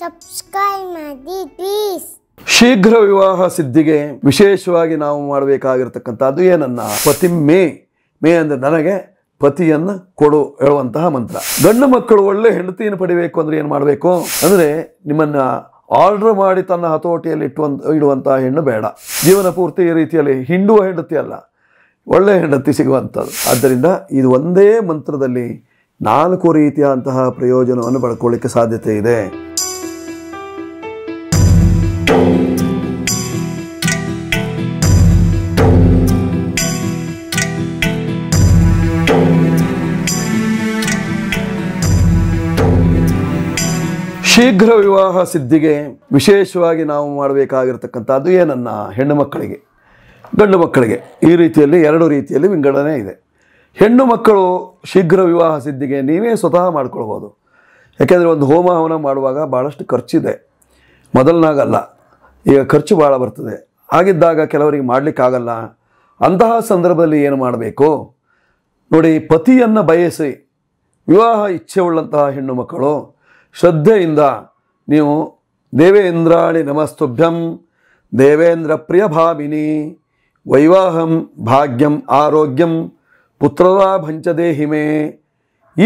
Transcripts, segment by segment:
subscribe ಮಾಡಿ ಶೀಘ್ರ ವಿವಾಹ ಸಿದ್ಧಿಗೆ ವಿಶೇಷವಾಗಿ ನಾವು ಮಾಡಬೇಕಾಗಿರ್ತಕ್ಕಂಥದ್ದು ಏನನ್ನ ಪತಿ ಮೇ ಮೇ ಅಂದರೆ ನನಗೆ ಪತಿಯನ್ನು ಕೊಡು ಹೇಳುವಂತಹ ಮಂತ್ರ ಗಂಡು ಮಕ್ಕಳು ಒಳ್ಳೆ ಹೆಂಡತಿಯನ್ನು ಪಡಿಬೇಕು ಅಂದರೆ ಏನು ಮಾಡಬೇಕು ಅಂದರೆ ನಿಮ್ಮನ್ನು ಆರ್ಡರ್ ಮಾಡಿ ತನ್ನ ಹತೋಟಿಯಲ್ಲಿ ಇಟ್ಟು ಇಡುವಂತಹ ಹೆಣ್ಣು ಬೇಡ ಜೀವನ ಪೂರ್ತಿ ಈ ರೀತಿಯಲ್ಲಿ ಹಿಂಡುವ ಹೆಂಡತಿ ಅಲ್ಲ ಒಳ್ಳೆ ಹೆಂಡತಿ ಸಿಗುವಂಥದ್ದು ಆದ್ದರಿಂದ ಇದು ಒಂದೇ ಮಂತ್ರದಲ್ಲಿ ನಾಲ್ಕು ರೀತಿಯ ಅಂತಹ ಪ್ರಯೋಜನವನ್ನು ಪಡ್ಕೊಳ್ಳಿಕ್ಕೆ ಸಾಧ್ಯತೆ ಇದೆ ಶೀಘ್ರ ವಿವಾಹ ಸಿದ್ಧಿಗೆ ವಿಶೇಷವಾಗಿ ನಾವು ಮಾಡಬೇಕಾಗಿರ್ತಕ್ಕಂಥದ್ದು ಏನನ್ನ ಹೆಣ್ಣು ಮಕ್ಕಳಿಗೆ ಗಂಡು ಮಕ್ಕಳಿಗೆ ಈ ರೀತಿಯಲ್ಲಿ ಎರಡು ರೀತಿಯಲ್ಲಿ ವಿಂಗಡಣೆ ಇದೆ ಹೆಣ್ಣು ಮಕ್ಕಳು ಶೀಘ್ರ ವಿವಾಹ ಸಿದ್ಧಿಗೆ ನೀವೇ ಸ್ವತಃ ಮಾಡ್ಕೊಳ್ಬೋದು ಯಾಕೆಂದರೆ ಒಂದು ಹೋಮ ಹವನ ಮಾಡುವಾಗ ಭಾಳಷ್ಟು ಖರ್ಚಿದೆ ಮೊದಲನಾಗಲ್ಲ ಈಗ ಖರ್ಚು ಭಾಳ ಬರ್ತದೆ ಆಗಿದ್ದಾಗ ಕೆಲವರಿಗೆ ಮಾಡಲಿಕ್ಕಾಗಲ್ಲ ಅಂತಹ ಸಂದರ್ಭದಲ್ಲಿ ಏನು ಮಾಡಬೇಕು ನೋಡಿ ಪತಿಯನ್ನು ಬಯಸಿ ವಿವಾಹ ಇಚ್ಛೆ ಉಳ್ಳಂತಹ ಹೆಣ್ಣು ಮಕ್ಕಳು ಶ್ರದ್ಧೆಯಿಂದ ನೀವು ದೇವೇಂದ್ರಾಳಿ ನಮಸ್ತುಭ್ಯಂ ದೇವೇಂದ್ರ ಪ್ರಿಯಭಾವಿನಿ ವೈವಾಹಂ ಭಾಗ್ಯಂ ಆರೋಗ್ಯಂ ಪುತ್ರರ ಭಂಚದೆ ಹಿಮೆ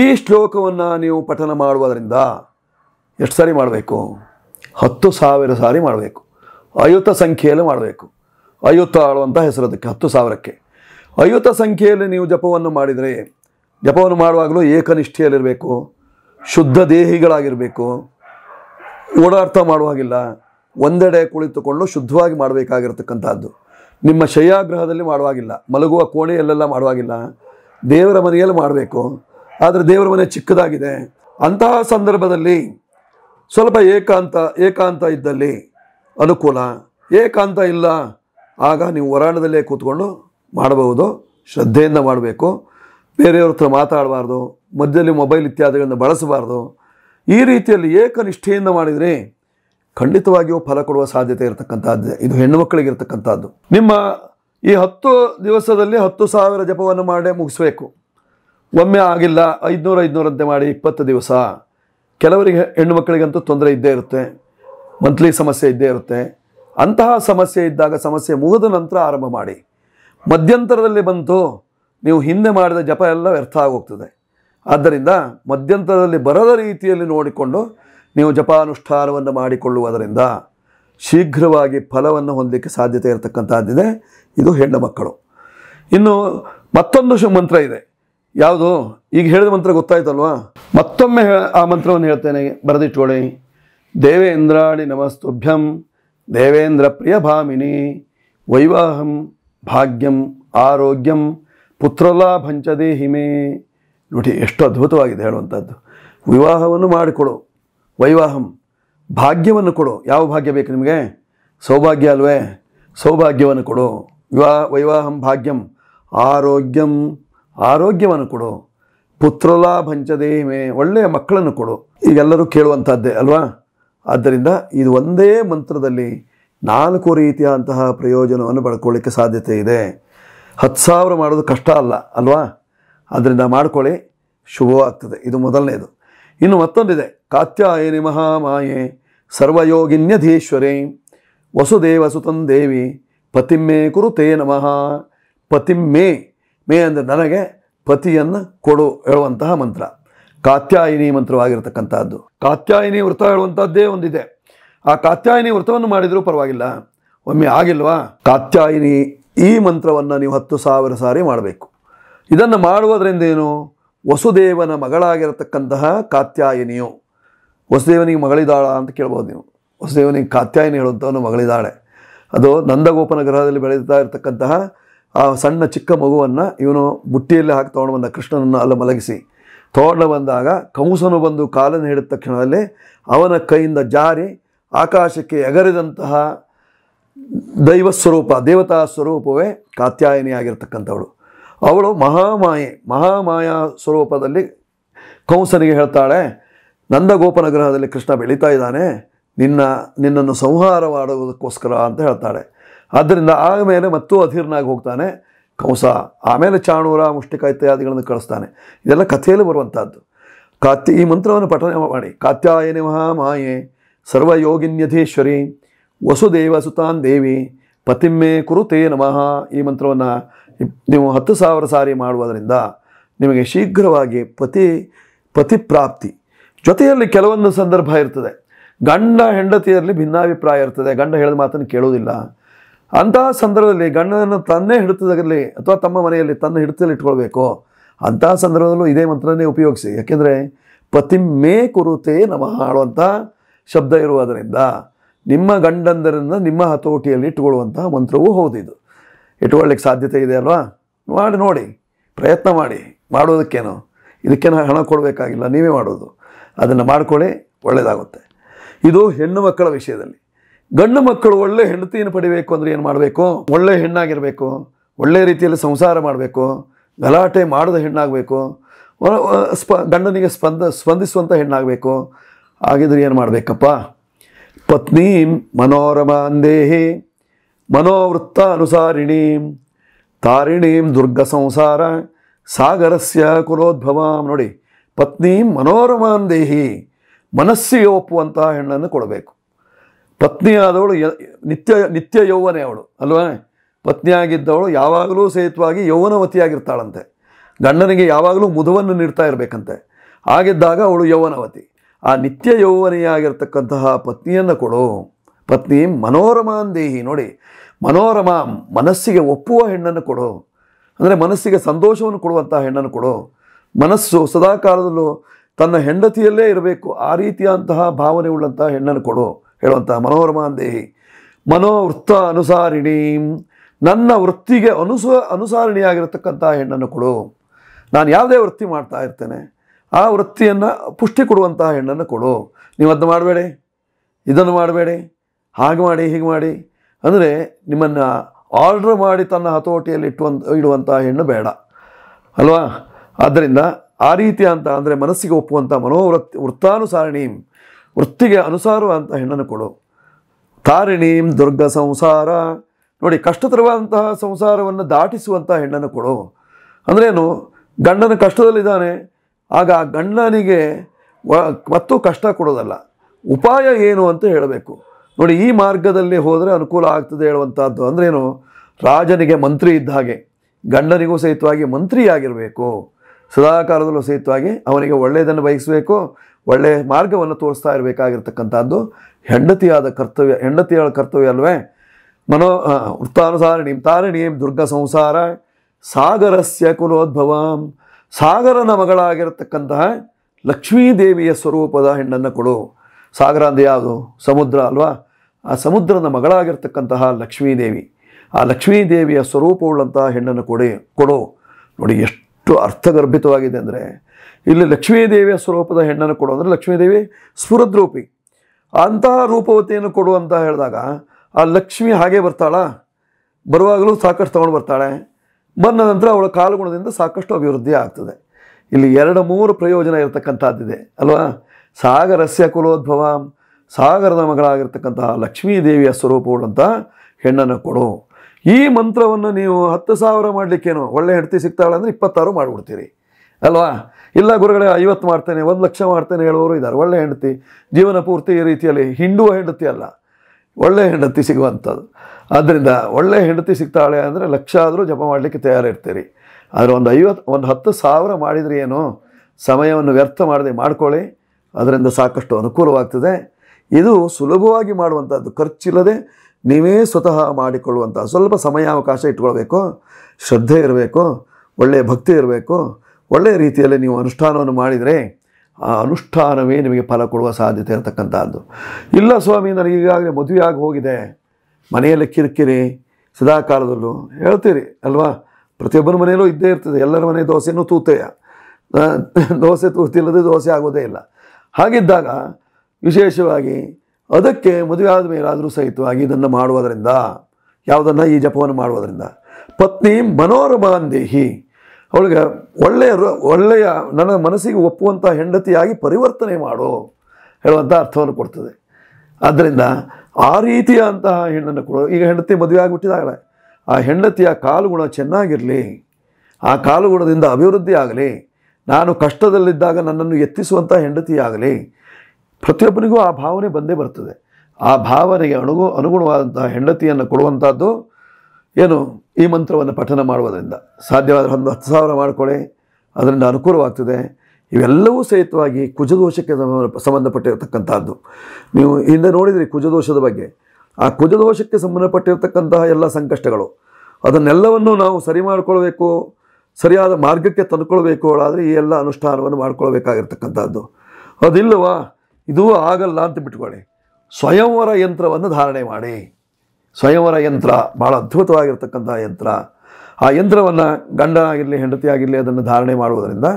ಈ ಶ್ಲೋಕವನ್ನು ನೀವು ಪಠನ ಮಾಡುವುದರಿಂದ ಎಷ್ಟು ಸಾರಿ ಮಾಡಬೇಕು ಹತ್ತು ಸಾವಿರ ಸಾರಿ ಮಾಡಬೇಕು ಅಯುತ ಸಂಖ್ಯೆಯಲ್ಲಿ ಮಾಡಬೇಕು ಅಯುತ ಆಳುವಂಥ ಹೆಸರು ಅದಕ್ಕೆ ಹತ್ತು ಸಾವಿರಕ್ಕೆ ಅಯುತ ಸಂಖ್ಯೆಯಲ್ಲಿ ನೀವು ಜಪವನ್ನು ಮಾಡಿದರೆ ಜಪವನ್ನು ಮಾಡುವಾಗಲೂ ಏಕನಿಷ್ಠೆಯಲ್ಲಿರಬೇಕು ಶುದ್ಧ ದೇಹಿಗಳಾಗಿರಬೇಕು ಓಡಾಡ್ತಾ ಮಾಡುವಾಗಿಲ್ಲ ಒಂದೆಡೆ ಕುಳಿತುಕೊಂಡು ಶುದ್ಧವಾಗಿ ಮಾಡಬೇಕಾಗಿರ್ತಕ್ಕಂಥದ್ದು ನಿಮ್ಮ ಶಯ್ಯಾಗ್ರಹದಲ್ಲಿ ಮಾಡುವಾಗಿಲ್ಲ ಮಲಗುವ ಕೋಣೆಯಲ್ಲೆಲ್ಲ ಮಾಡುವಾಗಿಲ್ಲ ದೇವರ ಮನೆಯಲ್ಲಿ ಮಾಡಬೇಕು ಆದರೆ ದೇವರ ಮನೆ ಚಿಕ್ಕದಾಗಿದೆ ಅಂತಹ ಸಂದರ್ಭದಲ್ಲಿ ಸ್ವಲ್ಪ ಏಕಾಂತ ಏಕಾಂತ ಇದ್ದಲ್ಲಿ ಅನುಕೂಲ ಏಕಾಂತ ಇಲ್ಲ ಆಗ ನೀವು ಹೊರಾಣದಲ್ಲೇ ಕೂತ್ಕೊಂಡು ಮಾಡಬಹುದು ಶ್ರದ್ಧೆಯಿಂದ ಮಾಡಬೇಕು ಬೇರೆಯವ್ರ ಹತ್ರ ಮಾತಾಡಬಾರ್ದು ಮಧ್ಯದಲ್ಲಿ ಮೊಬೈಲ್ ಇತ್ಯಾದಿಗಳನ್ನು ಬಳಸಬಾರ್ದು ಈ ರೀತಿಯಲ್ಲಿ ಏಕನಿಷ್ಠೆಯಿಂದ ಮಾಡಿದರೆ ಖಂಡಿತವಾಗಿಯೂ ಫಲ ಕೊಡುವ ಸಾಧ್ಯತೆ ಇರತಕ್ಕಂಥದ್ದು ಇದು ಹೆಣ್ಣು ಮಕ್ಕಳಿಗೆ ನಿಮ್ಮ ಈ ಹತ್ತು ದಿವಸದಲ್ಲಿ ಹತ್ತು ಸಾವಿರ ಜಪವನ್ನು ಮಾಡೇ ಮುಗಿಸ್ಬೇಕು ಒಮ್ಮೆ ಆಗಿಲ್ಲ ಐದುನೂರ ಐದುನೂರಂತೆ ಮಾಡಿ ಇಪ್ಪತ್ತು ದಿವಸ ಕೆಲವರಿಗೆ ಹೆಣ್ಣು ಮಕ್ಕಳಿಗಂತೂ ತೊಂದರೆ ಇದ್ದೇ ಇರುತ್ತೆ ಮಂತ್ಲಿ ಸಮಸ್ಯೆ ಇದ್ದೇ ಇರುತ್ತೆ ಅಂತಹ ಸಮಸ್ಯೆ ಇದ್ದಾಗ ಸಮಸ್ಯೆ ಮುಗಿದ ನಂತರ ಆರಂಭ ಮಾಡಿ ಮಧ್ಯಂತರದಲ್ಲಿ ಬಂತು ನೀವು ಹಿಂದೆ ಮಾಡಿದ ಜಪ ಎಲ್ಲ ವ್ಯರ್ಥ ಆಗೋಗ್ತದೆ ಆದ್ದರಿಂದ ಮಧ್ಯಂತರದಲ್ಲಿ ಬರದ ರೀತಿಯಲ್ಲಿ ನೋಡಿಕೊಂಡು ನೀವು ಜಪಾನುಷ್ಠಾನವನ್ನು ಮಾಡಿಕೊಳ್ಳುವುದರಿಂದ ಶೀಘ್ರವಾಗಿ ಫಲವನ್ನು ಹೊಂದಲಿಕ್ಕೆ ಸಾಧ್ಯತೆ ಇರತಕ್ಕಂಥದ್ದಿದೆ ಇದು ಹೆಣ್ಣು ಮಕ್ಕಳು ಇನ್ನು ಮತ್ತೊಂದು ಮಂತ್ರ ಇದೆ ಯಾವುದು ಈಗ ಹೇಳಿದ ಮಂತ್ರ ಗೊತ್ತಾಯ್ತಲ್ವಾ ಮತ್ತೊಮ್ಮೆ ಆ ಮಂತ್ರವನ್ನು ಹೇಳ್ತೇನೆ ಬರೆದಿಟ್ಕೊಳ್ಳಿ ದೇವೇಂದ್ರಾಣಿ ನಮಸ್ತುಭ್ಯಂ ದೇವೇಂದ್ರ ಪ್ರಿಯಭಾಮಿನಿ ವೈವಾಹಂ ಭಾಗ್ಯಂ ಆರೋಗ್ಯಂ ಭಂಚದೇ ಹಿಮೆ ನೋಡಿ ಎಷ್ಟು ಅದ್ಭುತವಾಗಿದೆ ಹೇಳುವಂಥದ್ದು ವಿವಾಹವನ್ನು ಮಾಡಿಕೊಡು ವೈವಾಹಂ ಭಾಗ್ಯವನ್ನು ಕೊಡು ಯಾವ ಭಾಗ್ಯ ಬೇಕು ನಿಮಗೆ ಸೌಭಾಗ್ಯ ಅಲ್ವೇ ಸೌಭಾಗ್ಯವನ್ನು ಕೊಡು ವಿವಾ ವೈವಾಹಂ ಭಾಗ್ಯಂ ಆರೋಗ್ಯಂ ಆರೋಗ್ಯವನ್ನು ಕೊಡು ಭಂಚದೇ ಮೇ ಒಳ್ಳೆಯ ಮಕ್ಕಳನ್ನು ಕೊಡು ಈಗೆಲ್ಲರೂ ಕೇಳುವಂಥದ್ದೇ ಅಲ್ವಾ ಆದ್ದರಿಂದ ಇದು ಒಂದೇ ಮಂತ್ರದಲ್ಲಿ ನಾಲ್ಕು ರೀತಿಯಾದಂತಹ ಪ್ರಯೋಜನವನ್ನು ಪಡ್ಕೊಳ್ಳಿಕ್ಕೆ ಸಾಧ್ಯತೆ ಇದೆ ಹತ್ತು ಸಾವಿರ ಮಾಡೋದು ಕಷ್ಟ ಅಲ್ಲ ಅಲ್ವಾ ಅದರಿಂದ ಮಾಡ್ಕೊಳ್ಳಿ ಶುಭವಾಗ್ತದೆ ಇದು ಮೊದಲನೇದು ಇನ್ನು ಮತ್ತೊಂದಿದೆ ಕಾತ್ಯಾಯಿನಿ ಮಹಾಮಾಯೆ ಸರ್ವಯೋಗಿನ್ಯಧೀಶ್ವರೇ ವಸುದೇವ ಸುತನ್ ದೇವಿ ಪತಿಮ್ಮೆ ಕುರುತೇ ನಮಃ ಪತಿಮ್ಮೆ ಮೇ ಅಂದರೆ ನನಗೆ ಪತಿಯನ್ನು ಕೊಡು ಹೇಳುವಂತಹ ಮಂತ್ರ ಕಾತ್ಯಾಯಿನಿ ಮಂತ್ರವಾಗಿರತಕ್ಕಂಥದ್ದು ಕಾತ್ಯಾಯಿನಿ ವೃತ ಹೇಳುವಂಥದ್ದೇ ಒಂದಿದೆ ಆ ಕಾತ್ಯಾಯಿನಿ ವೃತವನ್ನು ಮಾಡಿದರೂ ಪರವಾಗಿಲ್ಲ ಒಮ್ಮೆ ಆಗಿಲ್ವಾ ಕಾತ್ಯಾಯಿನಿ ಈ ಮಂತ್ರವನ್ನು ನೀವು ಹತ್ತು ಸಾವಿರ ಸಾರಿ ಮಾಡಬೇಕು ಇದನ್ನು ಮಾಡುವುದರಿಂದ ಏನು ವಸುದೇವನ ಮಗಳಾಗಿರತಕ್ಕಂತಹ ಕಾತ್ಯಾಯಿನಿಯು ವಸುದೇವನಿಗೆ ಮಗಳಿದಾಳ ಅಂತ ಕೇಳ್ಬೋದು ನೀವು ವಸುದೇವನಿಗೆ ಕಾತ್ಯಾಯನ ಹೇಳುವಂಥವನು ಮಗಳಿದಾಳೆ ಅದು ನಂದಗೋಪನ ಗ್ರಹದಲ್ಲಿ ಬೆಳೀತಾ ಇರತಕ್ಕಂತಹ ಆ ಸಣ್ಣ ಚಿಕ್ಕ ಮಗುವನ್ನು ಇವನು ಬುಟ್ಟಿಯಲ್ಲಿ ಹಾಕಿ ತೊಗೊಂಡು ಬಂದ ಕೃಷ್ಣನನ್ನು ಅಲ್ಲಿ ಮಲಗಿಸಿ ತೊಗೊಂಡು ಬಂದಾಗ ಕಂಸನು ಬಂದು ಕಾಲನ್ನು ಹಿಡಿದ ತಕ್ಷಣದಲ್ಲಿ ಅವನ ಕೈಯಿಂದ ಜಾರಿ ಆಕಾಶಕ್ಕೆ ಎಗರಿದಂತಹ ದೈವ ಸ್ವರೂಪ ದೇವತಾ ಸ್ವರೂಪವೇ ಕಾತ್ಯಾಯನಿಯಾಗಿರ್ತಕ್ಕಂಥವಳು ಅವಳು ಮಹಾಮಾಯೆ ಮಹಾಮಾಯಾ ಸ್ವರೂಪದಲ್ಲಿ ಕಂಸನಿಗೆ ಹೇಳ್ತಾಳೆ ನಂದಗೋಪನ ಗ್ರಹದಲ್ಲಿ ಕೃಷ್ಣ ಬೆಳೀತಾ ಇದ್ದಾನೆ ನಿನ್ನ ನಿನ್ನನ್ನು ಸಂಹಾರ ಮಾಡುವುದಕ್ಕೋಸ್ಕರ ಅಂತ ಹೇಳ್ತಾಳೆ ಆದ್ದರಿಂದ ಆಮೇಲೆ ಮತ್ತೂ ಅಧೀರ್ನಾಗಿ ಹೋಗ್ತಾನೆ ಕಂಸ ಆಮೇಲೆ ಚಾಣೂರ ಮುಷ್ಟಿಕ ಇತ್ಯಾದಿಗಳನ್ನು ಕಳಿಸ್ತಾನೆ ಇದೆಲ್ಲ ಕಥೆಯಲ್ಲಿ ಬರುವಂಥದ್ದು ಕಾತ್ಯ ಈ ಮಂತ್ರವನ್ನು ಪಠನೆ ಮಾಡಿ ಕಾತ್ಯಾಯನಿ ಮಹಾಮಾಯೆ ಸರ್ವಯೋಗಿನ್ಯಧೀಶ್ವರಿ ವಸುದೇವ ಸುತಾನ್ ದೇವಿ ಪತಿಮ್ಮೆ ಕುರುತೇ ನಮಃ ಈ ಮಂತ್ರವನ್ನು ನೀವು ಹತ್ತು ಸಾವಿರ ಸಾರಿ ಮಾಡುವುದರಿಂದ ನಿಮಗೆ ಶೀಘ್ರವಾಗಿ ಪತಿ ಪತಿಪ್ರಾಪ್ತಿ ಜೊತೆಯಲ್ಲಿ ಕೆಲವೊಂದು ಸಂದರ್ಭ ಇರ್ತದೆ ಗಂಡ ಹೆಂಡತಿಯಲ್ಲಿ ಭಿನ್ನಾಭಿಪ್ರಾಯ ಇರ್ತದೆ ಗಂಡ ಹೇಳಿದ ಮಾತನ್ನು ಕೇಳುವುದಿಲ್ಲ ಅಂತಹ ಸಂದರ್ಭದಲ್ಲಿ ಗಂಡನನ್ನು ತನ್ನೇ ಹಿಡಿತದಲ್ಲಿ ಅಥವಾ ತಮ್ಮ ಮನೆಯಲ್ಲಿ ತನ್ನ ಹಿಡಿತದಲ್ಲಿ ಇಟ್ಕೊಳ್ಬೇಕು ಅಂತಹ ಸಂದರ್ಭದಲ್ಲೂ ಇದೇ ಮಂತ್ರನೇ ಉಪಯೋಗಿಸಿ ಯಾಕೆಂದರೆ ಪ್ರತಿಮೆ ಕುರುತೆ ನಮಃ ಆಡುವಂಥ ಶಬ್ದ ಇರುವುದರಿಂದ ನಿಮ್ಮ ಗಂಡಂದರನ್ನು ನಿಮ್ಮ ಹತೋಟಿಯಲ್ಲಿ ಇಟ್ಟುಕೊಳ್ಳುವಂತಹ ಮಂತ್ರವೂ ಹೌದು ಇದು ಇಟ್ಕೊಳ್ಳಿಕ್ಕೆ ಸಾಧ್ಯತೆ ಇದೆ ಅಲ್ವಾ ಮಾಡಿ ನೋಡಿ ಪ್ರಯತ್ನ ಮಾಡಿ ಮಾಡೋದಕ್ಕೇನು ಇದಕ್ಕೇನು ಹಣ ಕೊಡಬೇಕಾಗಿಲ್ಲ ನೀವೇ ಮಾಡೋದು ಅದನ್ನು ಮಾಡಿಕೊಳ್ಳಿ ಒಳ್ಳೆಯದಾಗುತ್ತೆ ಇದು ಹೆಣ್ಣು ಮಕ್ಕಳ ವಿಷಯದಲ್ಲಿ ಗಂಡು ಮಕ್ಕಳು ಒಳ್ಳೆ ಹೆಂಡತಿಯನ್ನು ಪಡಿಬೇಕು ಅಂದರೆ ಏನು ಮಾಡಬೇಕು ಒಳ್ಳೆ ಹೆಣ್ಣಾಗಿರಬೇಕು ಒಳ್ಳೆ ರೀತಿಯಲ್ಲಿ ಸಂಸಾರ ಮಾಡಬೇಕು ಗಲಾಟೆ ಮಾಡಿದ ಹೆಣ್ಣಾಗಬೇಕು ಸ್ಪ ಗಂಡನಿಗೆ ಸ್ಪಂದ ಸ್ಪಂದಿಸುವಂಥ ಹೆಣ್ಣಾಗಬೇಕು ಹಾಗಿದ್ರೆ ಏನು ಮಾಡಬೇಕಪ್ಪ ಪತ್ನಿ ಮನೋರಮಾಂದೇಹಿ ಮನೋವೃತ್ತ ಅನುಸಾರಿಣಿ ತಾರಿಣೀಂ ದುರ್ಗ ಸಂಸಾರ ಸಾಗರಸ್ಯ ಕುಲೋದ್ಭವಂ ನೋಡಿ ಪತ್ನಿ ಮನೋರಮಾನ್ ದೇಹಿ ಮನಸ್ಸಿಗೆ ಒಪ್ಪುವಂತಹ ಹೆಣ್ಣನ್ನು ಕೊಡಬೇಕು ಪತ್ನಿಯಾದವಳು ನಿತ್ಯ ನಿತ್ಯ ಯೌವನೇ ಅವಳು ಅಲ್ವಾ ಪತ್ನಿಯಾಗಿದ್ದವಳು ಯಾವಾಗಲೂ ಸಹಿತವಾಗಿ ಯೌವನವತಿಯಾಗಿರ್ತಾಳಂತೆ ಗಂಡನಿಗೆ ಯಾವಾಗಲೂ ಮುದುವನ್ನು ನೀಡ್ತಾ ಇರಬೇಕಂತೆ ಆಗಿದ್ದಾಗ ಅವಳು ಯೌವನವತಿ ಆ ನಿತ್ಯ ಯೌವನೆಯಾಗಿರ್ತಕ್ಕಂತಹ ಪತ್ನಿಯನ್ನು ಕೊಡು ಪತ್ನಿ ಮನೋರಮಾನ್ ದೇಹಿ ನೋಡಿ ಮನೋರಮಾಂ ಮನಸ್ಸಿಗೆ ಒಪ್ಪುವ ಹೆಣ್ಣನ್ನು ಕೊಡು ಅಂದರೆ ಮನಸ್ಸಿಗೆ ಸಂತೋಷವನ್ನು ಕೊಡುವಂತಹ ಹೆಣ್ಣನ್ನು ಕೊಡು ಮನಸ್ಸು ಸದಾ ಕಾಲದಲ್ಲೂ ತನ್ನ ಹೆಂಡತಿಯಲ್ಲೇ ಇರಬೇಕು ಆ ರೀತಿಯಂತಹ ಭಾವನೆ ಉಳ್ಳಂತಹ ಹೆಣ್ಣನ್ನು ಕೊಡು ಹೇಳುವಂತಹ ಮನೋರಮಾ ದೇಹಿ ಮನೋವೃತ್ತ ಅನುಸಾರಿಣಿ ನನ್ನ ವೃತ್ತಿಗೆ ಅನುಸ ಅನುಸಾರಣಿಯಾಗಿರತಕ್ಕಂತಹ ಹೆಣ್ಣನ್ನು ಕೊಡು ನಾನು ಯಾವುದೇ ವೃತ್ತಿ ಮಾಡ್ತಾ ಇರ್ತೇನೆ ಆ ವೃತ್ತಿಯನ್ನು ಪುಷ್ಟಿ ಕೊಡುವಂತಹ ಹೆಣ್ಣನ್ನು ಕೊಡು ನೀವು ಅದನ್ನು ಮಾಡಬೇಡಿ ಇದನ್ನು ಮಾಡಬೇಡಿ ಹಾಗೆ ಮಾಡಿ ಹೀಗೆ ಮಾಡಿ ಅಂದರೆ ನಿಮ್ಮನ್ನು ಆರ್ಡ್ರ್ ಮಾಡಿ ತನ್ನ ಹತೋಟಿಯಲ್ಲಿ ಇಟ್ಟುವಂಥ ಇಡುವಂಥ ಹೆಣ್ಣು ಬೇಡ ಅಲ್ವಾ ಆದ್ದರಿಂದ ಆ ರೀತಿಯ ಅಂತ ಅಂದರೆ ಮನಸ್ಸಿಗೆ ಒಪ್ಪುವಂಥ ಮನೋವೃತ್ತಿ ವೃತ್ತಾನುಸಾರಣಿ ವೃತ್ತಿಗೆ ಅನುಸಾರುವಂಥ ಹೆಣ್ಣನ್ನು ಕೊಡು ತಾರಿಣೀಂ ದುರ್ಗ ಸಂಸಾರ ನೋಡಿ ಕಷ್ಟತರವಾದಂತಹ ಸಂಸಾರವನ್ನು ದಾಟಿಸುವಂಥ ಹೆಣ್ಣನ್ನು ಕೊಡು ಅಂದ್ರೇನು ಗಂಡನ ಕಷ್ಟದಲ್ಲಿದ್ದಾನೆ ಆಗ ಆ ಗಂಡನಿಗೆ ಮತ್ತು ಕಷ್ಟ ಕೊಡೋದಲ್ಲ ಉಪಾಯ ಏನು ಅಂತ ಹೇಳಬೇಕು ನೋಡಿ ಈ ಮಾರ್ಗದಲ್ಲಿ ಹೋದರೆ ಅನುಕೂಲ ಆಗ್ತದೆ ಹೇಳುವಂಥದ್ದು ಅಂದ್ರೇನು ರಾಜನಿಗೆ ಮಂತ್ರಿ ಇದ್ದ ಹಾಗೆ ಗಂಡನಿಗೂ ಸಹಿತವಾಗಿ ಮಂತ್ರಿಯಾಗಿರಬೇಕು ಸದಾಕಾಲದಲ್ಲೂ ಸಹಿತವಾಗಿ ಅವನಿಗೆ ಒಳ್ಳೆಯದನ್ನು ಬಯಸಬೇಕು ಒಳ್ಳೆಯ ಮಾರ್ಗವನ್ನು ತೋರಿಸ್ತಾ ಇರಬೇಕಾಗಿರ್ತಕ್ಕಂಥದ್ದು ಹೆಂಡತಿಯಾದ ಕರ್ತವ್ಯ ಹೆಂಡತಿಯಾದ ಕರ್ತವ್ಯ ಅಲ್ವೇ ಮನೋ ವೃತ್ತಾನುಸಾರ ನಿಮ್ ತಾರಿಣಿಯಂ ದುರ್ಗ ಸಂಸಾರ ಸಾಗರಸ್ಯ ಕುಲೋದ್ಭವಾಂ ಸಾಗರನ ಮಗಳಾಗಿರತಕ್ಕಂತಹ ಲಕ್ಷ್ಮೀದೇವಿಯ ಸ್ವರೂಪದ ಹೆಣ್ಣನ್ನು ಕೊಡು ಸಾಗರ ಅಂದರೆ ಯಾವುದು ಸಮುದ್ರ ಅಲ್ವಾ ಆ ಸಮುದ್ರದ ಮಗಳಾಗಿರ್ತಕ್ಕಂತಹ ಲಕ್ಷ್ಮೀದೇವಿ ಆ ಲಕ್ಷ್ಮೀದೇವಿಯ ಸ್ವರೂಪವುಳ್ಳಂತಹ ಹೆಣ್ಣನ್ನು ಕೊಡಿ ಕೊಡು ನೋಡಿ ಎಷ್ಟು ಎಷ್ಟು ಅರ್ಥಗರ್ಭಿತವಾಗಿದೆ ಅಂದರೆ ಇಲ್ಲಿ ಲಕ್ಷ್ಮೀದೇವಿಯ ಸ್ವರೂಪದ ಹೆಣ್ಣನ್ನು ಕೊಡು ಅಂದರೆ ಲಕ್ಷ್ಮೀದೇವಿ ಸ್ಫುರದ್ರೂಪಿ ಅಂತಹ ರೂಪವತಿಯನ್ನು ಕೊಡು ಅಂತ ಹೇಳಿದಾಗ ಆ ಲಕ್ಷ್ಮಿ ಹಾಗೆ ಬರ್ತಾಳ ಬರುವಾಗಲೂ ಸಾಕಷ್ಟು ತೊಗೊಂಡು ಬರ್ತಾಳೆ ಬಂದ ನಂತರ ಅವಳ ಕಾಲುಗುಣದಿಂದ ಸಾಕಷ್ಟು ಅಭಿವೃದ್ಧಿ ಆಗ್ತದೆ ಇಲ್ಲಿ ಎರಡು ಮೂರು ಪ್ರಯೋಜನ ಇರತಕ್ಕಂಥದ್ದಿದೆ ಅಲ್ವಾ ಸಾಗರಸ್ಯ ಕುಲೋದ್ಭವ ಸಾಗರದ ಮಗಳಾಗಿರ್ತಕ್ಕಂತಹ ಲಕ್ಷ್ಮೀದೇವಿಯ ಸ್ವರೂಪವುಳ್ಳಂಥ ಹೆಣ್ಣನ್ನು ಕೊಡು ಈ ಮಂತ್ರವನ್ನು ನೀವು ಹತ್ತು ಸಾವಿರ ಮಾಡಲಿಕ್ಕೇನು ಒಳ್ಳೆ ಹೆಂಡತಿ ಸಿಗ್ತಾಳೆ ಅಂದರೆ ಇಪ್ಪತ್ತಾರು ಮಾಡಿಬಿಡ್ತೀರಿ ಅಲ್ವಾ ಇಲ್ಲ ಗುರುಗಳೇ ಐವತ್ತು ಮಾಡ್ತೇನೆ ಒಂದು ಲಕ್ಷ ಮಾಡ್ತೇನೆ ಹೇಳುವವರು ಇದ್ದಾರೆ ಒಳ್ಳೆ ಹೆಂಡತಿ ಜೀವನ ಪೂರ್ತಿ ಈ ರೀತಿಯಲ್ಲಿ ಹಿಂಡುವ ಹೆಂಡತಿ ಅಲ್ಲ ಒಳ್ಳೆ ಹೆಂಡತಿ ಸಿಗುವಂಥದ್ದು ಆದ್ದರಿಂದ ಒಳ್ಳೆ ಹೆಂಡತಿ ಸಿಗ್ತಾಳೆ ಅಂದರೆ ಲಕ್ಷ ಆದರೂ ಜಪ ಮಾಡಲಿಕ್ಕೆ ತಯಾರಿರ್ತೀರಿ ಆದರೆ ಒಂದು ಐವತ್ತು ಒಂದು ಹತ್ತು ಸಾವಿರ ಮಾಡಿದರೆ ಏನು ಸಮಯವನ್ನು ವ್ಯರ್ಥ ಮಾಡದೆ ಮಾಡ್ಕೊಳ್ಳಿ ಅದರಿಂದ ಸಾಕಷ್ಟು ಅನುಕೂಲವಾಗ್ತದೆ ಇದು ಸುಲಭವಾಗಿ ಮಾಡುವಂಥದ್ದು ಖರ್ಚಿಲ್ಲದೆ ನೀವೇ ಸ್ವತಃ ಮಾಡಿಕೊಳ್ಳುವಂಥ ಸ್ವಲ್ಪ ಸಮಯಾವಕಾಶ ಇಟ್ಕೊಳ್ಬೇಕು ಶ್ರದ್ಧೆ ಇರಬೇಕು ಒಳ್ಳೆಯ ಭಕ್ತಿ ಇರಬೇಕು ಒಳ್ಳೆಯ ರೀತಿಯಲ್ಲಿ ನೀವು ಅನುಷ್ಠಾನವನ್ನು ಮಾಡಿದರೆ ಆ ಅನುಷ್ಠಾನವೇ ನಿಮಗೆ ಫಲ ಕೊಡುವ ಸಾಧ್ಯತೆ ಇರತಕ್ಕಂಥದ್ದು ಇಲ್ಲ ಸ್ವಾಮಿ ನನಗೆ ಈಗಾಗಲೇ ಮದುವೆಯಾಗಿ ಹೋಗಿದೆ ಮನೆಯಲ್ಲಿ ಕಿರಿಕಿರಿ ಸದಾ ಕಾಲದಲ್ಲೂ ಹೇಳ್ತೀರಿ ಅಲ್ವಾ ಪ್ರತಿಯೊಬ್ಬರ ಮನೆಯಲ್ಲೂ ಇದ್ದೇ ಇರ್ತದೆ ಎಲ್ಲರ ಮನೆ ದೋಸೆನೂ ತೂತೆಯ ದೋಸೆ ತೂತಿಲ್ಲದೆ ದೋಸೆ ಆಗೋದೇ ಇಲ್ಲ ಹಾಗಿದ್ದಾಗ ವಿಶೇಷವಾಗಿ ಅದಕ್ಕೆ ಮದುವೆ ಆದ ಮೇಲಾದರೂ ಸಹಿತವಾಗಿ ಇದನ್ನು ಮಾಡುವುದರಿಂದ ಯಾವುದನ್ನು ಈ ಜಪವನ್ನು ಮಾಡುವುದರಿಂದ ಪತ್ನಿ ದೇಹಿ ಅವಳಿಗೆ ಒಳ್ಳೆಯ ಒಳ್ಳೆಯ ನನ್ನ ಮನಸ್ಸಿಗೆ ಒಪ್ಪುವಂಥ ಹೆಂಡತಿಯಾಗಿ ಪರಿವರ್ತನೆ ಮಾಡು ಹೇಳುವಂಥ ಅರ್ಥವನ್ನು ಕೊಡ್ತದೆ ಆದ್ದರಿಂದ ಆ ರೀತಿಯ ಅಂತಹ ಹೆಣ್ಣನ್ನು ಕೊಡೋ ಈಗ ಹೆಂಡತಿ ಮದುವೆ ಆಗಿಬಿಟ್ಟಿದಾಗಳೆ ಆ ಹೆಂಡತಿಯ ಕಾಲುಗುಣ ಚೆನ್ನಾಗಿರಲಿ ಆ ಕಾಲುಗುಣದಿಂದ ಅಭಿವೃದ್ಧಿಯಾಗಲಿ ನಾನು ಕಷ್ಟದಲ್ಲಿದ್ದಾಗ ನನ್ನನ್ನು ಎತ್ತಿಸುವಂಥ ಹೆಂಡತಿಯಾಗಲಿ ಪ್ರತಿಯೊಬ್ಬರಿಗೂ ಆ ಭಾವನೆ ಬಂದೇ ಬರ್ತದೆ ಆ ಭಾವನೆಗೆ ಅನುಗು ಅನುಗುಣವಾದಂತಹ ಹೆಂಡತಿಯನ್ನು ಕೊಡುವಂಥದ್ದು ಏನು ಈ ಮಂತ್ರವನ್ನು ಪಠನ ಮಾಡುವುದರಿಂದ ಸಾಧ್ಯವಾದರೆ ಒಂದು ಹತ್ತು ಸಾವಿರ ಮಾಡಿಕೊಳ್ಳಿ ಅದರಿಂದ ಅನುಕೂಲವಾಗ್ತದೆ ಇವೆಲ್ಲವೂ ಸಹಿತವಾಗಿ ಕುಜದೋಷಕ್ಕೆ ಸಂಬಂಧಪಟ್ಟಿರತಕ್ಕಂಥದ್ದು ನೀವು ಹಿಂದೆ ನೋಡಿದಿರಿ ಕುಜದೋಷದ ಬಗ್ಗೆ ಆ ಕುಜದೋಷಕ್ಕೆ ಸಂಬಂಧಪಟ್ಟಿರತಕ್ಕಂತಹ ಎಲ್ಲ ಸಂಕಷ್ಟಗಳು ಅದನ್ನೆಲ್ಲವನ್ನು ನಾವು ಸರಿ ಮಾಡಿಕೊಳ್ಬೇಕು ಸರಿಯಾದ ಮಾರ್ಗಕ್ಕೆ ತಂದುಕೊಳ್ಬೇಕು ಆದರೆ ಈ ಎಲ್ಲ ಅನುಷ್ಠಾನವನ್ನು ಮಾಡಿಕೊಳ್ಬೇಕಾಗಿರ್ತಕ್ಕಂಥದ್ದು ಅದಿಲ್ಲವಾ ಇದು ಆಗಲ್ಲ ಅಂತ ಬಿಟ್ಕೊಳ್ಳಿ ಸ್ವಯಂವರ ಯಂತ್ರವನ್ನು ಧಾರಣೆ ಮಾಡಿ ಸ್ವಯಂವರ ಯಂತ್ರ ಭಾಳ ಅದ್ಭುತವಾಗಿರ್ತಕ್ಕಂಥ ಯಂತ್ರ ಆ ಯಂತ್ರವನ್ನು ಗಂಡ ಆಗಿರಲಿ ಹೆಂಡತಿ ಆಗಿರಲಿ ಅದನ್ನು ಧಾರಣೆ ಮಾಡುವುದರಿಂದ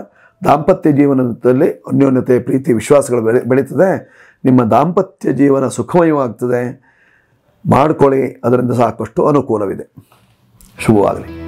ದಾಂಪತ್ಯ ಜೀವನದಲ್ಲಿ ಅನ್ಯೋನ್ಯತೆ ಪ್ರೀತಿ ವಿಶ್ವಾಸಗಳು ಬೆಳೆ ಬೆಳೀತದೆ ನಿಮ್ಮ ದಾಂಪತ್ಯ ಜೀವನ ಸುಖಮಯವಾಗ್ತದೆ ಮಾಡಿಕೊಳ್ಳಿ ಅದರಿಂದ ಸಾಕಷ್ಟು ಅನುಕೂಲವಿದೆ ಶುಭವಾಗಲಿ